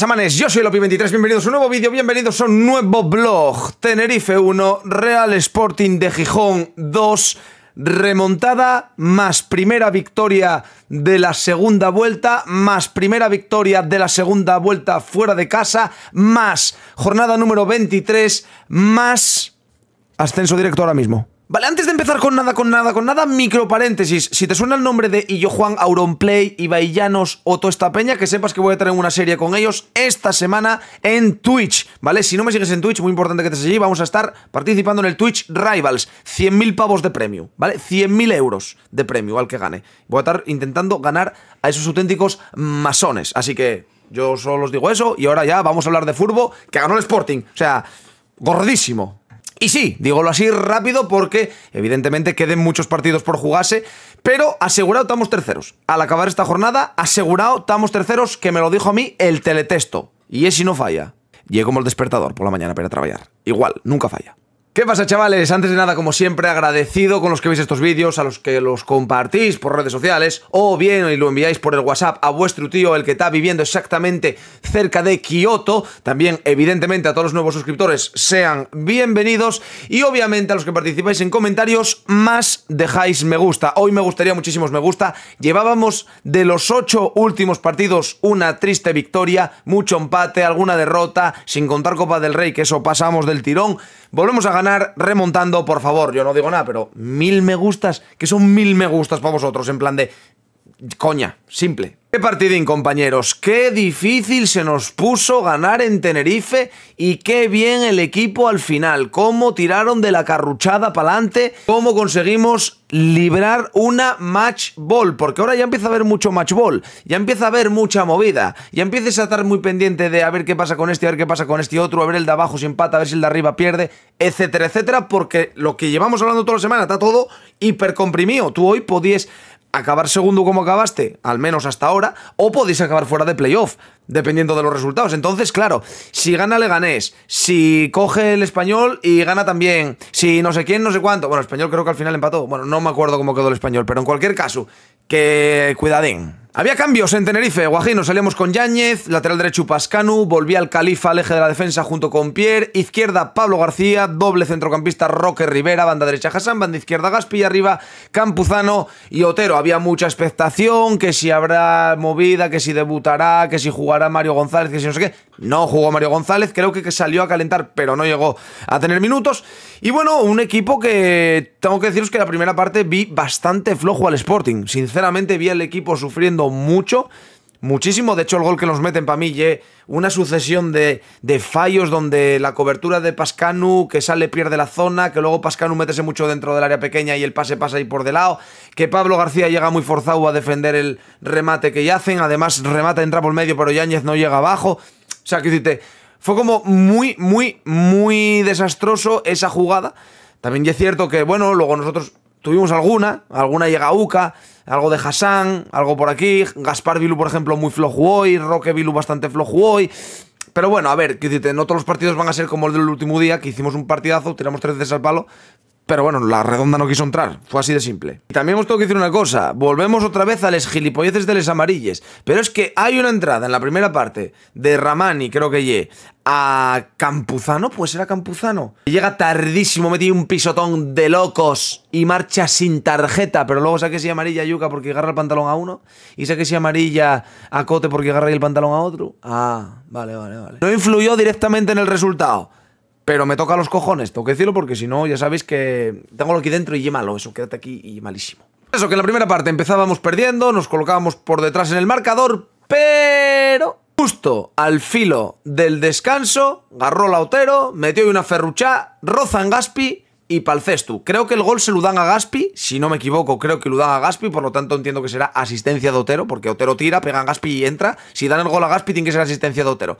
pasa, Yo soy Lopi23, bienvenidos a un nuevo vídeo, bienvenidos a un nuevo blog. Tenerife 1, Real Sporting de Gijón 2, remontada más primera victoria de la segunda vuelta, más primera victoria de la segunda vuelta fuera de casa, más jornada número 23, más ascenso directo ahora mismo. Vale, antes de empezar con nada, con nada, con nada, micro paréntesis. Si te suena el nombre de Illo Juan, Auronplay, Ibaillanos o toda peña, que sepas que voy a tener una serie con ellos esta semana en Twitch, ¿vale? Si no me sigues en Twitch, muy importante que te sigas, vamos a estar participando en el Twitch Rivals. 100.000 pavos de premio, ¿vale? 100.000 euros de premio al que gane. Voy a estar intentando ganar a esos auténticos masones. Así que yo solo os digo eso y ahora ya vamos a hablar de Furbo, que ganó el Sporting. O sea, gordísimo. Y sí, dígolo así rápido porque evidentemente queden muchos partidos por jugarse, pero asegurado estamos terceros. Al acabar esta jornada, asegurado estamos terceros, que me lo dijo a mí el teletesto. Y es si no falla. Llego como el despertador por la mañana para trabajar. Igual, nunca falla. ¿Qué pasa chavales? Antes de nada, como siempre, agradecido con los que veis estos vídeos, a los que los compartís por redes sociales o bien y lo enviáis por el WhatsApp a vuestro tío, el que está viviendo exactamente cerca de Kioto. También, evidentemente, a todos los nuevos suscriptores sean bienvenidos y obviamente a los que participáis en comentarios, más dejáis me gusta. Hoy me gustaría muchísimos me gusta. Llevábamos de los ocho últimos partidos una triste victoria, mucho empate, alguna derrota, sin contar Copa del Rey, que eso pasamos del tirón. Volvemos a ganar remontando, por favor. Yo no digo nada, pero mil me gustas, que son mil me gustas para vosotros, en plan de coña, simple, Qué partidín, compañeros. Qué difícil se nos puso ganar en Tenerife y qué bien el equipo al final. Cómo tiraron de la carruchada para adelante. Cómo conseguimos librar una match ball. Porque ahora ya empieza a haber mucho match ball. Ya empieza a haber mucha movida. Ya empiezas a estar muy pendiente de a ver qué pasa con este, a ver qué pasa con este otro, a ver el de abajo si empata, a ver si el de arriba pierde, etcétera, etcétera. Porque lo que llevamos hablando toda la semana está todo hipercomprimido. Tú hoy podías acabar segundo como acabaste, al menos hasta ahora, o podéis acabar fuera de playoff, dependiendo de los resultados. Entonces, claro, si gana Leganés, si coge el español y gana también, si no sé quién, no sé cuánto. Bueno, español creo que al final empató. Bueno, no me acuerdo cómo quedó el español, pero en cualquier caso, que cuidadín. Había cambios en Tenerife. Guajino salíamos con Yáñez, lateral derecho Pascanu, volvía al Califa al eje de la defensa junto con Pierre, izquierda Pablo García, doble centrocampista Roque Rivera, banda derecha Hassan, banda izquierda Gaspi y arriba Campuzano y Otero. Había mucha expectación, que si habrá movida, que si debutará, que si jugará Mario González, que si no sé qué. No jugó Mario González, creo que, que salió a calentar, pero no llegó a tener minutos. Y bueno, un equipo que tengo que deciros que la primera parte vi bastante flojo al Sporting. Sinceramente vi al equipo sufriendo mucho. Muchísimo, de hecho el gol que nos meten para mí, una sucesión de, fallos donde la cobertura de Pascanu, que sale pierde la zona, que luego Pascanu metese mucho dentro del área pequeña y el pase pasa ahí por del lado, que Pablo García llega muy forzado a defender el remate que ya hacen, además remata entra por medio pero Yáñez no llega abajo, o sea que fue como muy, muy, muy desastroso esa jugada, también es cierto que bueno, luego nosotros tuvimos alguna, alguna llega a UCA, algo de Hassan, algo por aquí. Gaspar Vilu, por ejemplo, muy flojo hoy. Roque Vilu bastante flojo hoy. Pero bueno, a ver, no todos los partidos van a ser como el del último día, que hicimos un partidazo, tiramos tres veces al palo, pero bueno, la redonda no quiso entrar, fue así de simple. también os tengo que decir una cosa, volvemos otra vez a los gilipolleces de los amarilles, pero es que hay una entrada en la primera parte de Ramani, creo que ye, a Campuzano, pues era Campuzano. Llega tardísimo, metí un pisotón de locos y marcha sin tarjeta, pero luego saqué si amarilla a Yuka porque agarra el pantalón a uno y que si amarilla a Cote porque agarra el pantalón a otro. Ah, vale, vale, vale. No influyó directamente en el resultado pero me toca los cojones, tengo que decirlo porque si no, ya sabéis que tengo lo aquí dentro y malo, eso, quédate aquí y malísimo. Eso, que en la primera parte empezábamos perdiendo, nos colocábamos por detrás en el marcador, pero justo al filo del descanso, agarró Otero, metió una ferruchá, rozan Gaspi y Palcestu. Creo que el gol se lo dan a Gaspi, si no me equivoco, creo que lo dan a Gaspi, por lo tanto entiendo que será asistencia de Otero, porque Otero tira, pega a Gaspi y entra. Si dan el gol a Gaspi, tiene que ser asistencia de Otero.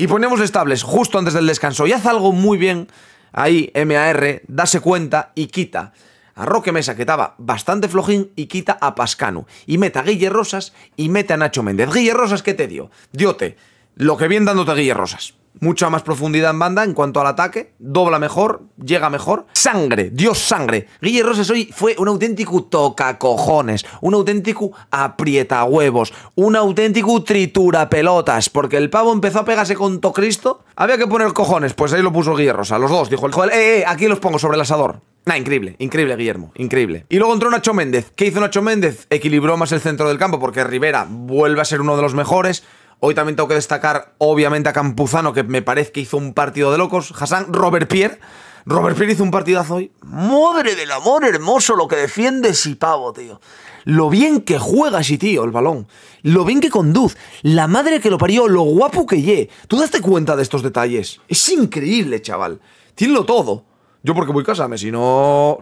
Y ponemos estables justo antes del descanso. Y haz algo muy bien ahí MAR, dase cuenta y quita a Roque Mesa, que estaba bastante flojín, y quita a Pascano. Y mete a Guille Rosas y mete a Nacho Méndez. Guille Rosas, ¿qué te dio? Diote lo que bien dándote Guille Rosas mucha más profundidad en banda en cuanto al ataque, dobla mejor, llega mejor. Sangre, Dios sangre. Guillermo Roses hoy fue un auténtico toca-cojones, un auténtico aprieta-huevos, un auténtico tritura pelotas, porque el pavo empezó a pegarse con Tocristo. Había que poner cojones, pues ahí lo puso Guille Rosa, los dos, dijo el joven, eh, eh, aquí los pongo sobre el asador. Nah, increíble, increíble, Guillermo, increíble. Y luego entró Nacho Méndez. ¿Qué hizo Nacho Méndez? Equilibró más el centro del campo porque Rivera vuelve a ser uno de los mejores. Hoy también tengo que destacar, obviamente, a Campuzano, que me parece que hizo un partido de locos. Hassan, Robert Pierre. Robert Pierre hizo un partidazo hoy. Madre del amor hermoso, lo que defiende pavo, tío. Lo bien que juega si tío el balón. Lo bien que conduz. La madre que lo parió, lo guapo que lle. Tú daste cuenta de estos detalles. Es increíble, chaval. Tiene todo. Yo porque voy a casarme, si no...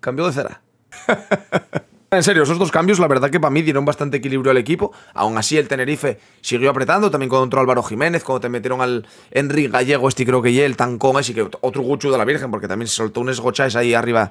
Cambio de cera. En serio, esos dos cambios la verdad que para mí dieron bastante equilibrio al equipo. Aún así el Tenerife siguió apretando, también cuando Álvaro Jiménez, cuando te metieron al Enri Gallego, este creo que ya, el Tancón y que otro Guchu de la Virgen, porque también se soltó un esgocháis ahí arriba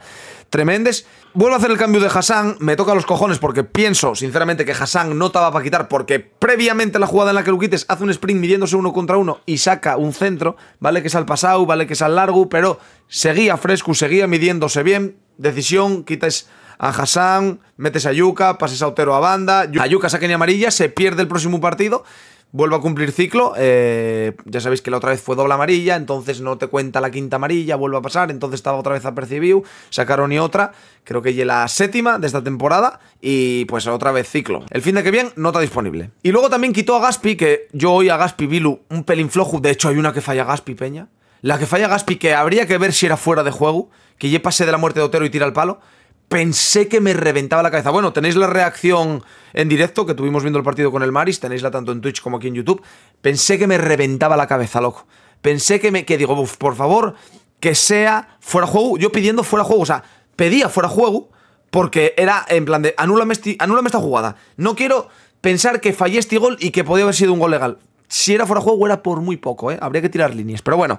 tremendes. Vuelvo a hacer el cambio de Hassan, me toca los cojones porque pienso sinceramente que Hassan no estaba para quitar, porque previamente la jugada en la que lo quites hace un sprint midiéndose uno contra uno y saca un centro, vale que es al pasado, vale que es al largo, pero seguía fresco, seguía midiéndose bien, decisión, quitas a Hassan, metes a Yuka, pases a Otero a banda, a Yuka saquen ni amarilla, se pierde el próximo partido, vuelve a cumplir ciclo, eh, ya sabéis que la otra vez fue doble amarilla, entonces no te cuenta la quinta amarilla, vuelve a pasar, entonces estaba otra vez apercibido, sacaron y otra, creo que ya la séptima de esta temporada, y pues otra vez ciclo. El fin de que bien, está disponible. Y luego también quitó a Gaspi, que yo hoy a Gaspi Bilu un pelín flojo, de hecho hay una que falla Gaspi, Peña. La que falla Gaspi, que habría que ver si era fuera de juego, que ya pase de la muerte de Otero y tira al palo pensé que me reventaba la cabeza. Bueno, tenéis la reacción en directo que tuvimos viendo el partido con el Maris, tenéisla tanto en Twitch como aquí en YouTube. Pensé que me reventaba la cabeza, loco. Pensé que me que digo, por favor, que sea fuera juego. Yo pidiendo fuera juego, o sea, pedía fuera juego porque era en plan de anúlame, anúlame esta jugada. No quiero pensar que fallé este gol y que podía haber sido un gol legal. Si era fuera juego era por muy poco, ¿eh? Habría que tirar líneas. Pero bueno,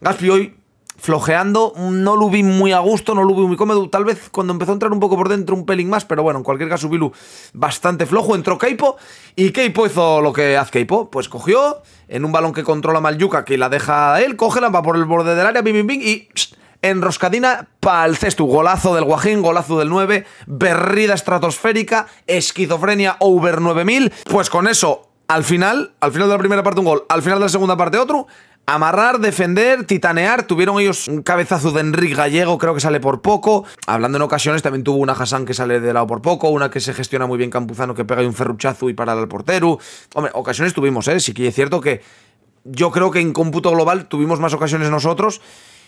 Gaspi hoy flojeando, no lo vi muy a gusto, no lo vi muy cómodo, tal vez cuando empezó a entrar un poco por dentro un pelín más, pero bueno, en cualquier caso Bilu bastante flojo, entró Keipo y Keipo hizo lo que hace Keipo, pues cogió en un balón que controla Yuka, que la deja él, Coge la, va por el borde del área, bim, bim, bim y enroscadina para el cesto. Golazo del Guajín, golazo del 9, berrida estratosférica, esquizofrenia over 9000. Pues con eso, al final, al final de la primera parte un gol, al final de la segunda parte otro. Amarrar, defender, titanear. Tuvieron ellos un cabezazo de Enrique Gallego, creo que sale por poco. Hablando en ocasiones, también tuvo una Hassan que sale de lado por poco, una que se gestiona muy bien Campuzano, que pega y un ferruchazo y para el portero. Hombre, ocasiones tuvimos, ¿eh? Sí que es cierto que yo creo que en cómputo global tuvimos más ocasiones nosotros.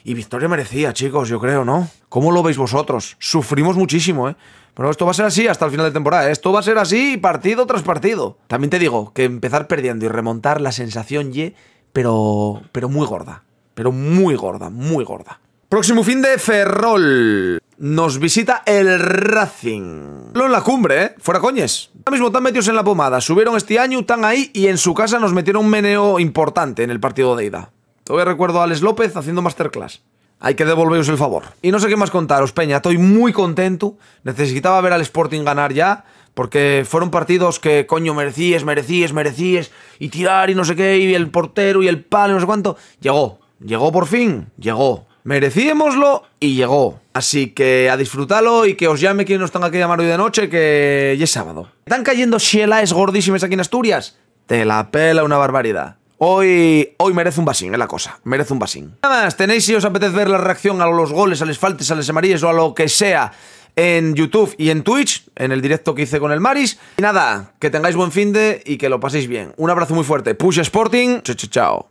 Y victoria merecía, chicos, yo creo, ¿no? ¿Cómo lo veis vosotros? Sufrimos muchísimo, ¿eh? Pero esto va a ser así hasta el final de temporada. ¿eh? Esto va a ser así partido tras partido. También te digo que empezar perdiendo y remontar la sensación Y pero, pero muy gorda. Pero muy gorda, muy gorda. Próximo fin de Ferrol. Nos visita el Racing. Lo en la cumbre, ¿eh? Fuera coñes. Ahora mismo están metidos en la pomada. Subieron este año, están ahí y en su casa nos metieron un meneo importante en el partido de ida. Todavía recuerdo a Alex López haciendo masterclass. Hay que devolveros el favor. Y no sé qué más contaros, Peña. Estoy muy contento. Necesitaba ver al Sporting ganar ya. Porque fueron partidos que, coño, merecíes, merecíes, merecíes, y tirar y no sé qué, y el portero y el palo y no sé cuánto. Llegó, llegó por fin, llegó. Merecíamoslo y llegó. Así que a disfrutarlo y que os llame quien nos tenga que llamar hoy de noche, que ya es sábado. Están cayendo es gordísimas aquí en Asturias. Te la pela una barbaridad. Hoy, hoy merece un basín, es la cosa. Merece un basín. Nada más, tenéis si os apetece ver la reacción a los goles, a los faltes, a las amarillas o a lo que sea en YouTube y en Twitch, en el directo que hice con el Maris. Y nada, que tengáis buen fin de y que lo paséis bien. Un abrazo muy fuerte. Push Sporting. Chao, chao.